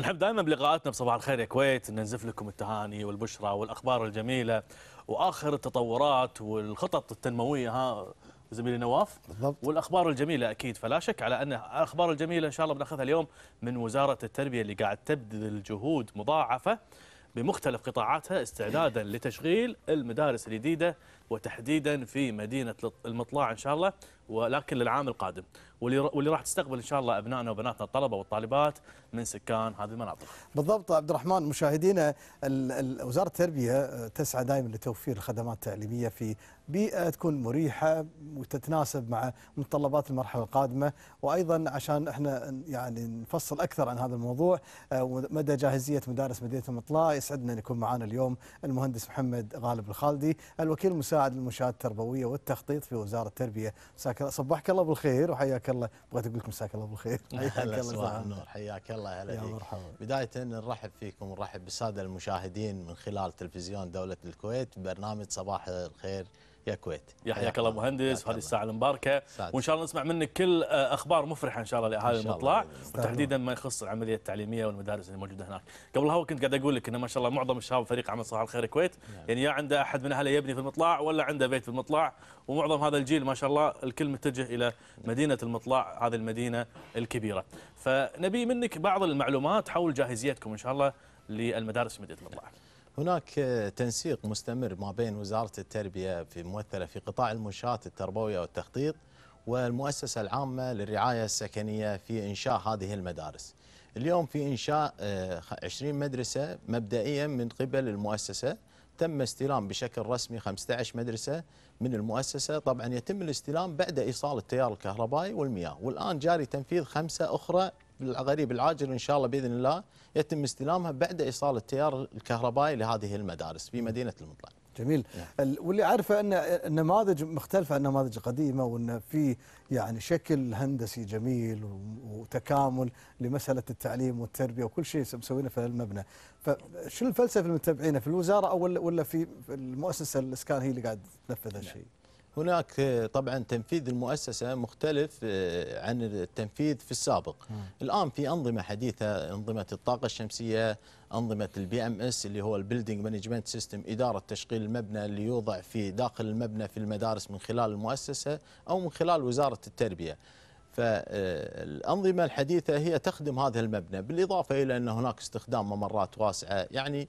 نحب دائما بلقاءاتنا بصباح الخير يا كويت ننزف لكم التهاني والبشرى والاخبار الجميله واخر التطورات والخطط التنمويه ها زميلي نواف بالضبط والاخبار الجميله اكيد فلا شك على ان الاخبار الجميله ان شاء الله بناخذها اليوم من وزاره التربيه اللي قاعد تبذل جهود مضاعفه بمختلف قطاعاتها استعدادا لتشغيل المدارس الجديده وتحديدا في مدينة المطلع إن شاء الله ولكن للعام القادم واللي راح تستقبل إن شاء الله أبنائنا وبناتنا الطلبة والطالبات من سكان هذه المناطق بالضبط عبد الرحمن مشاهدينا وزارة التربية آه، تسعى دائما لتوفير الخدمات التعليمية في بيئة تكون مريحة وتتناسب مع متطلبات المرحلة القادمة وأيضا عشان احنا يعني نفصل أكثر عن هذا الموضوع آه، ومدى جاهزية مدارس مدينة المطلع يسعدنا أن يكون معنا اليوم المهندس محمد غالب الخالدي الوكيل المساعد مساعد المنشآت التربوية والتخطيط في وزارة التربية مساك الله صبحك الله بالخير وحياك الله بغيت أقول لكم مساك الله بالخير هلا صباح النور حياك الله هلا يا مرحبا بداية نرحب فيكم ونرحب بالسادة المشاهدين من خلال تلفزيون دولة الكويت برنامج صباح الخير يا كويت يا حياك الله مهندس وهذه الساعه المباركه وان شاء الله نسمع منك كل آه، اخبار مفرحه ان شاء الله لاهالي المطلع وتحديدا ما يخص العمليه التعليميه والمدارس اللي موجوده هناك قبل هو كنت قاعد اقول لك ان ما شاء الله معظم الشباب فريق عمل صباح الخير الكويت نعم. يعني يا عنده احد من اهله يبني في المطلع ولا عنده بيت في المطلع ومعظم هذا الجيل ما شاء الله الكل متجه الى مدينه المطلع هذه المدينه الكبيره فنبي منك بعض المعلومات حول جاهزيتكم ان شاء الله للمدارس مدينه المطلع هناك تنسيق مستمر ما بين وزارة التربية في ممثلة في قطاع المنشآت التربوية والتخطيط والمؤسسة العامة للرعاية السكنية في إنشاء هذه المدارس اليوم في إنشاء 20 آه، مدرسة مبدئيا من قبل المؤسسة تم استلام بشكل رسمي 15 مدرسة من المؤسسة طبعا يتم الاستلام بعد إيصال التيار الكهربائي والمياه والآن جاري تنفيذ خمسة أخرى الغريب العاجل ان شاء الله باذن الله يتم استلامها بعد ايصال التيار الكهربائي لهذه المدارس في مدينه المطلع. جميل نعم. واللي عارفه ان النماذج مختلفه عن النماذج القديمه وان في يعني شكل هندسي جميل وتكامل لمساله التعليم والتربيه وكل شيء مسوينه في المبنى فشو الفلسفه اللي متبعينها في الوزاره او ولا في المؤسسه الاسكان هي اللي قاعد تنفذ هالشيء نعم. هناك آه، طبعا تنفيذ المؤسسة مختلف آه، عن التنفيذ في السابق م. الآن في أنظمة حديثة أنظمة الطاقة الشمسية أنظمة البي ام اس اللي هو البيلدينج مانجمنت سيستم إدارة تشغيل المبنى اللي يوضع في داخل المبنى في المدارس من خلال المؤسسة أو من خلال وزارة التربية فالأنظمة الحديثة هي تخدم هذا المبنى بالإضافة إلى أن هناك استخدام ممرات واسعة يعني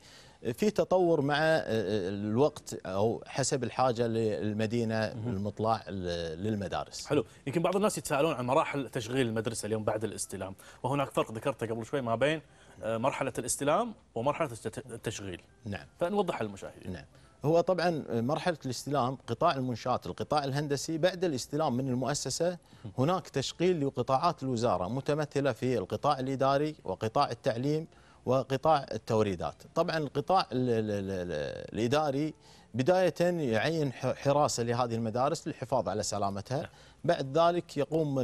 في تطور مع آه، آه، الوقت او حسب الحاجه للمدينه المطلع للمدارس. حلو، يمكن بعض الناس يتساءلون عن مراحل تشغيل المدرسه اليوم بعد الاستلام، وهناك فرق ذكرته قبل شوي ما بين آه، مرحله الاستلام ومرحله التشغيل. نعم. فنوضح للمشاهدين. نعم. هو طبعا مرحله الاستلام قطاع المنشات القطاع الهندسي بعد الاستلام من المؤسسه هناك تشغيل لقطاعات الوزاره متمثله في القطاع الاداري وقطاع التعليم وقطاع التوريدات طبعا القطاع الاداري بدايه يعين حراسه لهذه المدارس للحفاظ على سلامتها نعم. بعد ذلك يقوم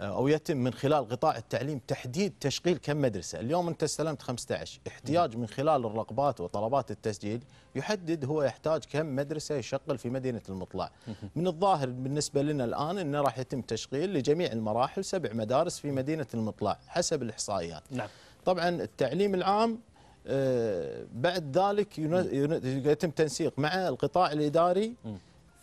آه، او يتم من خلال قطاع التعليم تحديد تشغيل كم مدرسه، اليوم انت استلمت 15 احتياج من خلال الرغبات وطلبات التسجيل يحدد هو يحتاج كم مدرسه يشغل في مدينه المطلع. من الظاهر بالنسبه لنا الان انه راح يتم تشغيل لجميع المراحل سبع مدارس في مدينه المطلع حسب الاحصائيات. نعم. طبعا التعليم العام آه، بعد ذلك يتم تنسيق مع القطاع الاداري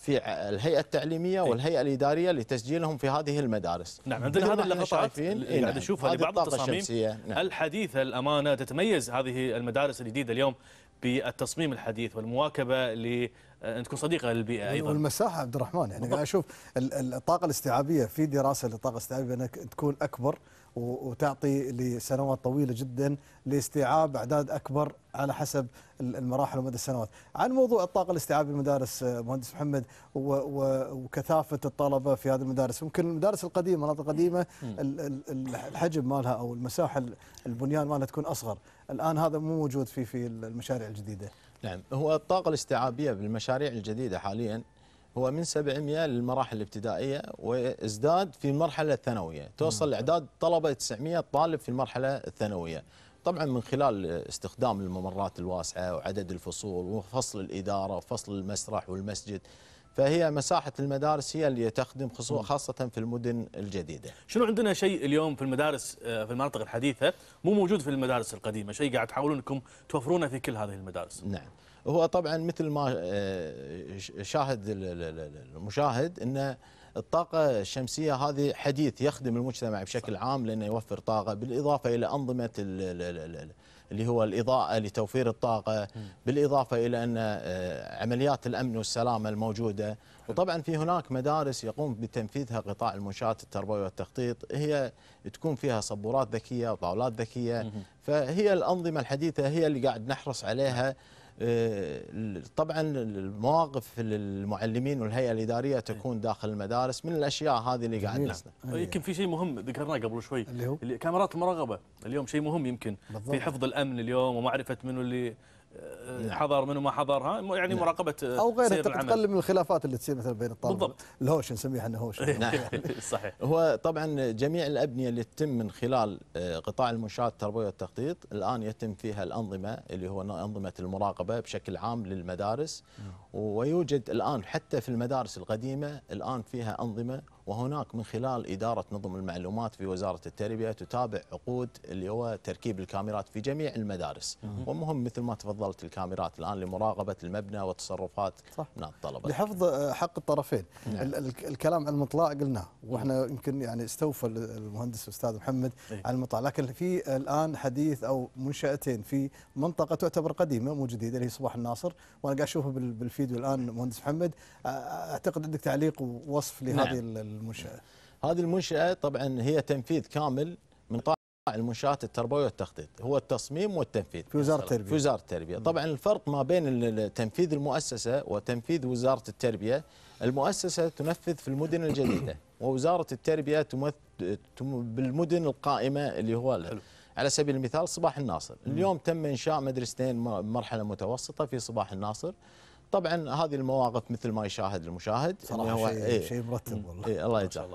في الهيئه التعليميه إيه. والهيئه الاداريه لتسجيلهم في هذه المدارس. نعم عندنا هذه اللقطات إيه، اللي قاعد نعم، نشوفها لبعض التصاميم نعم. الحديثه الامانه تتميز هذه المدارس الجديده اليوم بالتصميم الحديث والمواكبه ل ان تكون صديقه للبيئه ايضا والمساحه عبد الرحمن يعني انا اشوف الطاقه الاستيعابيه في دراسه للطاقه الاستيعابيه انها تكون اكبر وتعطي لسنوات طويله جدا لاستيعاب اعداد اكبر على حسب المراحل ومدى السنوات. عن موضوع الطاقه الاستيعابي المدارس آه، مهندس محمد وكثافه الطلبه في هذه المدارس، ممكن المدارس القديمه المناطق القديمه الحجم مالها او المساحه البنيان مالها تكون اصغر، الان هذا مو موجود في في المشاريع الجديده. نعم، هو الطاقه الاستيعابيه بالمشاريع الجديده حاليا هو من 700 للمراحل الابتدائيه وازداد في المرحله الثانويه، توصل اعداد طلبه 900 طالب في المرحله الثانويه. طبعا من خلال استخدام الممرات الواسعه وعدد الفصول وفصل الاداره وفصل المسرح والمسجد فهي مساحه المدارس هي اللي تخدم خاصه في المدن الجديده. شنو عندنا شيء اليوم في المدارس آه، في المناطق الحديثه مو موجود في المدارس القديمه، شيء قاعد تحاولون انكم توفرونه في كل هذه المدارس. نعم. هو طبعا مثل ما آه، شاهد المشاهد ان الطاقة الشمسية هذه حديث يخدم المجتمع بشكل عام لأنه يوفر طاقة بالإضافة إلى أنظمة اللي هو الإضاءة لتوفير الطاقة بالإضافة إلى أن آه، عمليات الأمن والسلامة الموجودة وطبعا في هناك مدارس يقوم بتنفيذها قطاع المنشآت التربوية والتخطيط هي تكون فيها صبورات ذكية وطاولات ذكية فهي الأنظمة الحديثة هي اللي قاعد نحرص عليها نعم. آه، طبعا المواقف للمعلمين والهيئه الاداريه تكون داخل المدارس من الاشياء هذه اللي قاعد نسمع طيب، يمكن في شيء مهم ذكرناه قبل شوي اللي هو كاميرات المراقبه اليوم شيء مهم يمكن بالضبط. في حفظ الامن اليوم ومعرفه منو اللي نعم. حضر منه ما حضرها يعني نعم. مراقبه او غير تقلل من الخلافات اللي تصير مثلا بين الطلبه بالضبط الهوش نسميها احنا هوش نعم يعني صحيح هو طبعا جميع الابنيه اللي تتم من خلال آه، قطاع المنشات التربويه والتخطيط الان يتم فيها الانظمه اللي هو انظمه المراقبه بشكل عام للمدارس نعم. ويوجد الآن حتى في المدارس القديمة الآن فيها أنظمة وهناك من خلال إدارة نظم المعلومات في وزارة التربية تتابع عقود اللي هو تركيب الكاميرات في جميع المدارس ومهم مثل ما تفضلت الكاميرات الآن لمراقبة المبنى وتصرفات صح. من الطلبة لحفظ آه، حق الطرفين نعم. الكلام عن المطلاع قلناه واحنا يمكن يعني استوفى المهندس الاستاذ محمد إيه؟ على المطار لكن في الان حديث او منشاتين في منطقه تعتبر قديمه مو جديده اللي هي صباح الناصر وانا قاعد اشوفها بالفيديو الان مهندس محمد اعتقد عندك تعليق ووصف لهذه نعم. المنشاه نعم. هذه المنشاه طبعا هي تنفيذ كامل المنشآت التربوية والتخطيط هو التصميم والتنفيذ في وزارة التربية في وزارة التربية طبعا الفرق ما بين تنفيذ المؤسسة وتنفيذ وزارة التربية المؤسسة تنفذ في المدن الجديدة ووزارة التربية تمثل بالمدن القائمة اللي هو حلو. على سبيل المثال صباح الناصر اليوم تم إنشاء مدرستين مرحلة متوسطة في صباح الناصر طبعا هذه المواقف مثل ما يشاهد المشاهد صراحه شيء, إيه شيء مرتب والله إيه الله يجزاك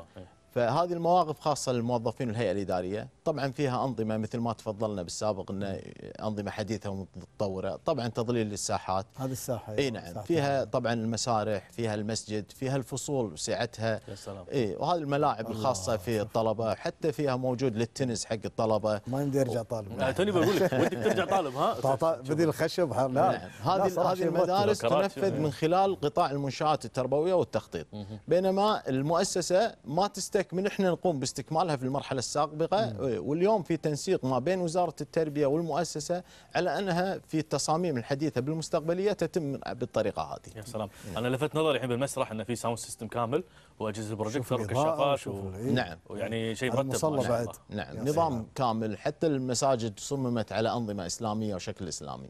فهذه المواقف خاصه للموظفين والهيئه الاداريه طبعا فيها انظمه مثل ما تفضلنا بالسابق ان انظمه حديثه ومتطوره طبعا تظليل للساحات هذه الساحه أيوة، اي نعم فيها طبعا المسارح فيها المسجد فيها الفصول سعتها يا سلام اي وهذه الملاعب الخاصه في الطلبه حتى فيها موجود للتنس حق الطلبه ما يمدي يرجع طالب توني بقول لك ودي ترجع طالب ها بديل الخشب لا نعم هذه هذه المدارس تنفذ من خلال قطاع المنشات التربويه والتخطيط بينما المؤسسه ما تستكشف لذلك من احنا نقوم باستكمالها في المرحله السابقه واليوم في تنسيق ما بين وزاره التربيه والمؤسسه على انها في التصاميم الحديثه بالمستقبليه تتم بالطريقه هذه. يا سلام، انا لفت نظري الحين بالمسرح انه في ساوند سيستم كامل واجهزه البروجيكتور وكشافات و... إيه. نعم ويعني شيء مرتب بعد نعم نظام سلام. كامل حتى المساجد صممت على انظمه اسلاميه وشكل اسلامي.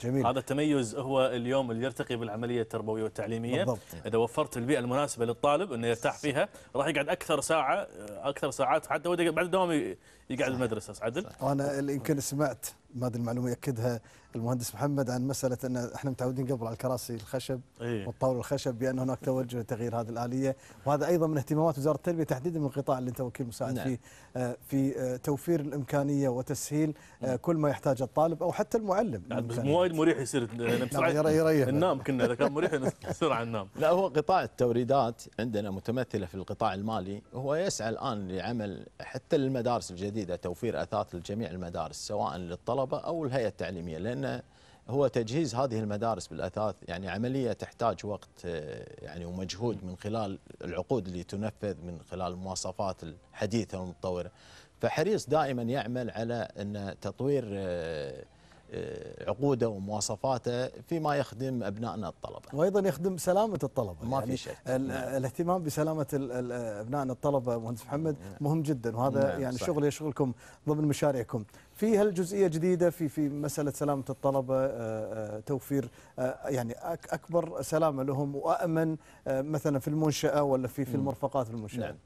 جميل هذا التميز هو اليوم اللي يرتقي بالعمليه التربويه والتعليميه بالضبط. اذا وفرت البيئه المناسبه للطالب انه يرتاح فيها راح يقعد اكثر ساعه ساعه اكثر ساعات حتى بعد الدوام يقعد المدرسه عدل؟ وانا يمكن سمعت ما ادري المعلومه ياكدها المهندس محمد عن مساله ان احنا متعودين قبل على الكراسي الخشب إيه؟ والطاوله الخشب بان هناك توجه لتغيير هذه الاليه وهذا ايضا من اهتمامات وزاره التربيه تحديدا من القطاع اللي انت وكيل مساعد نعم. فيه آه، في آه، توفير الامكانيه وتسهيل آه، نعم. كل ما يحتاجه الطالب او حتى المعلم نعم، بس مو وايد مريح يصير نعم، يريح النام كنا اذا كان مريح بسرعه ننام لا هو قطاع التوريدات عندنا متمثله في القطاع المالي هو يسعى الان لعمل حتى للمدارس الجديده توفير اثاث لجميع المدارس سواء للطلاب الطلبه او الهيئه التعليميه لان هو تجهيز هذه المدارس بالاثاث يعني عمليه تحتاج وقت آه، يعني ومجهود من خلال العقود اللي تنفذ من خلال المواصفات الحديثه والمتطوره فحريص دائما يعمل على ان تطوير آه، عقوده ومواصفاته فيما يخدم ابنائنا الطلبه. وايضا يخدم سلامه الطلبه. ما يعني في شك. نعم. الاهتمام بسلامه ابنائنا الطلبه مهندس محمد نعم. مهم جدا وهذا نعم يعني صحيح. شغل يشغلكم ضمن مشاريعكم. في هالجزئيه جديده في في مساله سلامه الطلبه آه، آه، توفير آه، يعني اكبر سلامه لهم وامن مثلا في المنشاه ولا في في المرفقات المنشاه. نعم.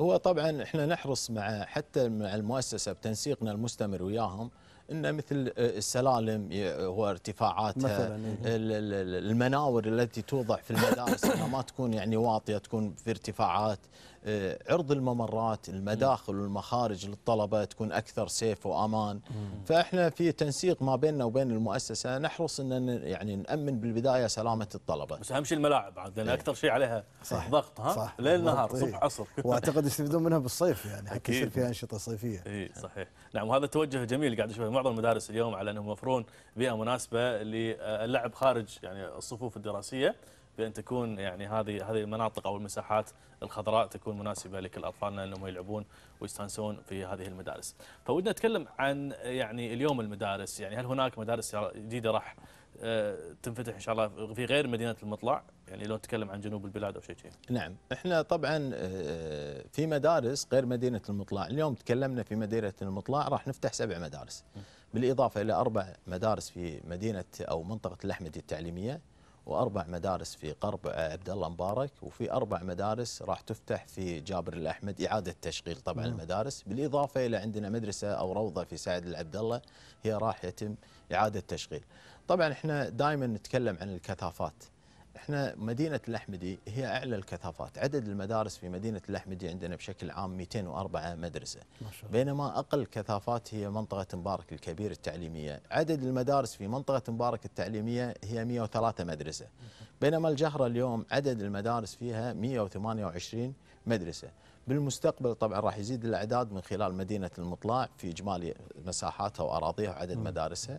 هو طبعا احنا نحرص مع حتى مع المؤسسه بتنسيقنا المستمر وياهم ان مثل آه، السلالم وارتفاعاتها إيه. المناور التي توضع في المدارس انها ما تكون يعني واطيه تكون في ارتفاعات آه، عرض الممرات المداخل والمخارج للطلبه تكون اكثر سيف وامان فاحنا في تنسيق ما بيننا وبين المؤسسه نحرص ان يعني نامن بالبدايه سلامه الطلبه بس اهم شيء الملاعب عاد لان إيه. اكثر شيء عليها صح ضغط ها صح ليل نهار صبح إيه. عصر واعتقد يستفيدون منها بالصيف يعني حتى يصير فيها انشطه صيفيه اي صحيح نعم وهذا توجه جميل قاعد اشوفه بعض المدارس اليوم على انهم يوفرون بيئه مناسبه للعب خارج يعني الصفوف الدراسيه بان تكون يعني هذه هذه المناطق او المساحات الخضراء تكون مناسبه لكل اطفالنا انهم يلعبون ويستانسون في هذه المدارس. فودنا نتكلم عن يعني اليوم المدارس يعني هل هناك مدارس جديده راح آه، تنفتح ان شاء الله في غير مدينه المطلع يعني لو نتكلم عن جنوب البلاد او شيء كذي. نعم، احنا طبعا آه، في مدارس غير مدينه المطلع، اليوم تكلمنا في مدينه المطلع راح نفتح سبع مدارس. بالاضافه الى اربع مدارس في مدينه او منطقه الاحمدي التعليميه واربع مدارس في قرب عبد الله مبارك وفي اربع مدارس راح تفتح في جابر الاحمد اعاده تشغيل طبعا مم. المدارس بالاضافه الى عندنا مدرسه او روضه في سعد العبد الله هي راح يتم اعاده تشغيل. طبعا احنا دائما نتكلم عن الكثافات احنا مدينة الأحمدي هي أعلى الكثافات عدد المدارس في مدينة الأحمدي عندنا بشكل عام 204 مدرسة ما شاء الله. بينما أقل كثافات هي منطقة مبارك الكبير التعليمية عدد المدارس في منطقة مبارك التعليمية هي 103 مدرسة بينما الجهرة اليوم عدد المدارس فيها 128 مدرسة بالمستقبل طبعا راح يزيد الأعداد من خلال مدينة المطلع في إجمالي مساحاتها وأراضيها وعدد مدارسها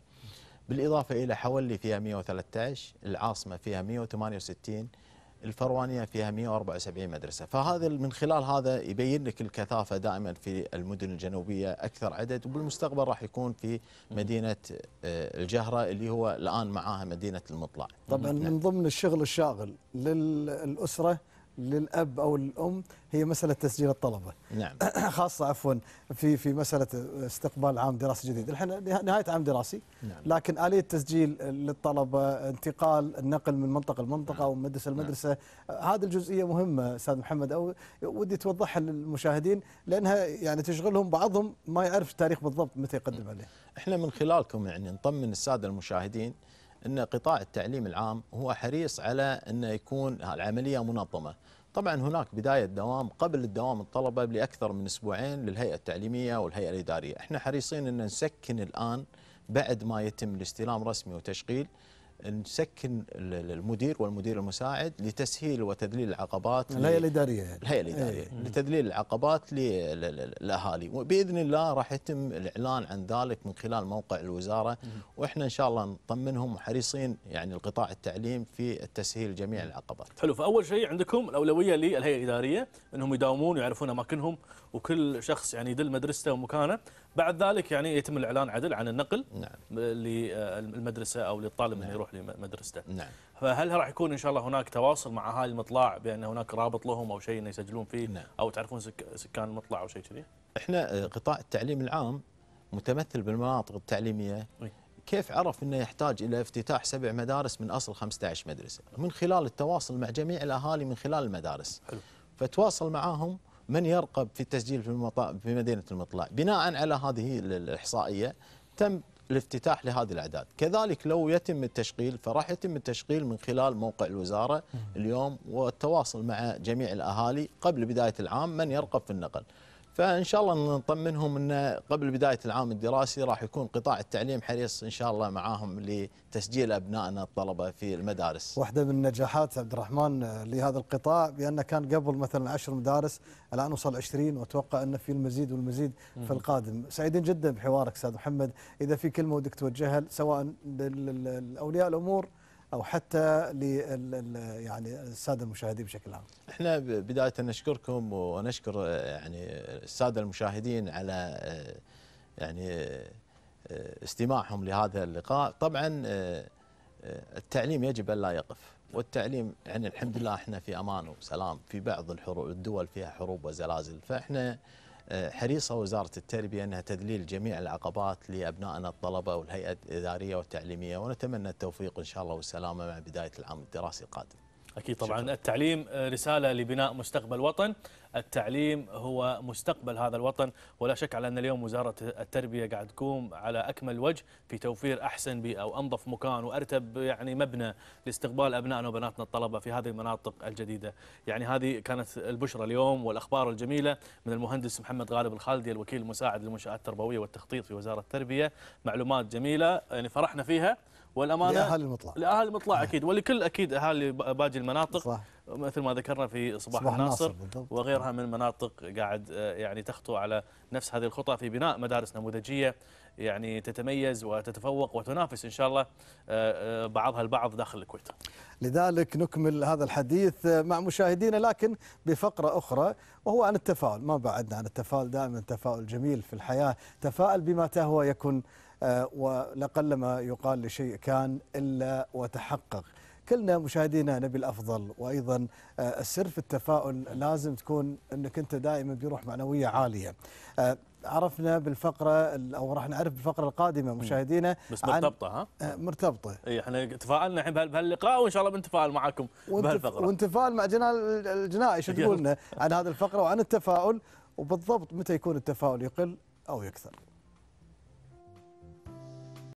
بالإضافة إلى حولي فيها 113 العاصمة فيها 168 الفروانية فيها 174 مدرسة فهذا من خلال هذا يبين لك الكثافة دائما في المدن الجنوبية أكثر عدد وبالمستقبل راح يكون في مدينة آه، الجهرة اللي هو الآن معاها مدينة المطلع طبعا نعم. من ضمن الشغل الشاغل للأسرة للأب أو الأم هي مسألة تسجيل الطلبة نعم. خاصة عفوا في في مسألة استقبال عام دراسي جديد الحين نهاية عام دراسي نعم. لكن آلية تسجيل للطلبة انتقال النقل من منطقة لمنطقة نعم. أو من مدرسة نعم. لمدرسة نعم. هذه الجزئية مهمة أستاذ محمد أو ودي توضحها للمشاهدين لأنها يعني تشغلهم بعضهم ما يعرف التاريخ بالضبط متى يقدم نعم. عليه احنا من خلالكم يعني نطمن الساده المشاهدين ان قطاع التعليم العام هو حريص على ان يكون العمليه منظمه. طبعا هناك بدايه دوام قبل الدوام الطلبه لاكثر من اسبوعين للهيئه التعليميه والهيئه الاداريه، احنا حريصين ان نسكن الان بعد ما يتم الاستلام رسمي وتشغيل نسكن المدير والمدير المساعد لتسهيل وتذليل العقبات الهيئه الاداريه يعني. الهيئه الاداريه أيه. لتذليل العقبات للاهالي وباذن الله راح يتم الاعلان عن ذلك من خلال موقع الوزاره واحنا ان شاء الله نطمنهم وحريصين يعني القطاع التعليم في التسهيل جميع العقبات. حلو فاول شيء عندكم الاولويه للهيئه الاداريه انهم يداومون ويعرفون اماكنهم وكل شخص يعني يدل مدرسته ومكانه بعد ذلك يعني يتم الاعلان عدل عن النقل نعم. للمدرسه او للطالب نعم. اللي يروح لمدرسته نعم. فهل راح يكون ان شاء الله هناك تواصل مع هاي المطلع بان هناك رابط لهم او شيء انه يسجلون فيه نعم. او تعرفون سكان المطلع او شيء كذي احنا آه، قطاع التعليم العام متمثل بالمناطق التعليميه كيف عرف انه يحتاج الى افتتاح سبع مدارس من اصل 15 مدرسه من خلال التواصل مع جميع الاهالي من خلال المدارس حلو. فتواصل معاهم من يرقب في التسجيل في, في مدينة المطلع بناء على هذه الإحصائية تم الافتتاح لهذه الأعداد كذلك لو يتم التشغيل فراح يتم التشغيل من خلال موقع الوزارة اليوم والتواصل مع جميع الأهالي قبل بداية العام من يرقب في النقل فان شاء الله نطمنهم ان قبل بدايه العام الدراسي راح يكون قطاع التعليم حريص ان شاء الله معاهم لتسجيل ابنائنا الطلبه في المدارس. واحده من النجاحات عبد الرحمن لهذا القطاع بان كان قبل مثلا 10 مدارس الان وصل 20 واتوقع انه في المزيد والمزيد في القادم. سعيدين جدا بحوارك استاذ محمد، اذا في كلمه ودك توجهها سواء لاولياء الامور او حتى لل يعني الساده المشاهدين بشكل عام. احنا بدايه نشكركم ونشكر يعني الساده المشاهدين على يعني استماعهم لهذا اللقاء، طبعا التعليم يجب ان لا يقف، والتعليم يعني الحمد لله احنا في امان وسلام، في بعض الحروب الدول فيها حروب وزلازل، فاحنا حريصة وزارة التربية أنها تذليل جميع العقبات لأبنائنا الطلبة والهيئة الإدارية والتعليمية ونتمنى التوفيق إن شاء الله والسلامة مع بداية العام الدراسي القادم أكيد طبعا شكرا. التعليم آه، رسالة لبناء مستقبل وطن التعليم هو مستقبل هذا الوطن ولا شك على أن اليوم وزارة التربية قاعد تقوم على أكمل وجه في توفير أحسن بيئة وأنظف مكان وأرتب يعني مبنى لاستقبال أبنائنا وبناتنا الطلبة في هذه المناطق الجديدة يعني هذه كانت البشرة اليوم والأخبار الجميلة من المهندس محمد غالب الخالدي الوكيل المساعد للمنشآت التربوية والتخطيط في وزارة التربية معلومات جميلة يعني فرحنا فيها والامانه لاهالي المطلع لاهالي المطلع إيه. اكيد ولكل اكيد اهالي باقي المناطق صح. مثل ما ذكرنا في صباح, صباح الناصر وغيرها من مناطق قاعد آه، يعني تخطو على نفس هذه الخطى في بناء مدارس نموذجيه يعني تتميز وتتفوق وتنافس ان شاء الله آه، آه، بعضها البعض داخل الكويت. لذلك نكمل هذا الحديث مع مشاهدينا لكن بفقره اخرى وهو عن التفاؤل، ما بعدنا عن التفاؤل دائما تفاؤل جميل في الحياه، تفاؤل بما تهوى يكن آه، ولقلما يقال لشيء كان إلا وتحقق كلنا مشاهدينا نبي الافضل وايضا آه، السر في التفاؤل لازم تكون انك انت دائما بروح معنويه عاليه. آه، عرفنا بالفقره او راح نعرف بالفقره القادمه مشاهدينا بس مرتبطه ها؟ مرتبطه اي احنا تفاعلنا الحين بهاللقاء وان شاء الله بنتفاعل معاكم بهالفقره ونتفاعل مع جنال الجنائي شو تقولنا لنا عن هذه الفقره وعن التفاؤل وبالضبط متى يكون التفاؤل يقل او يكثر.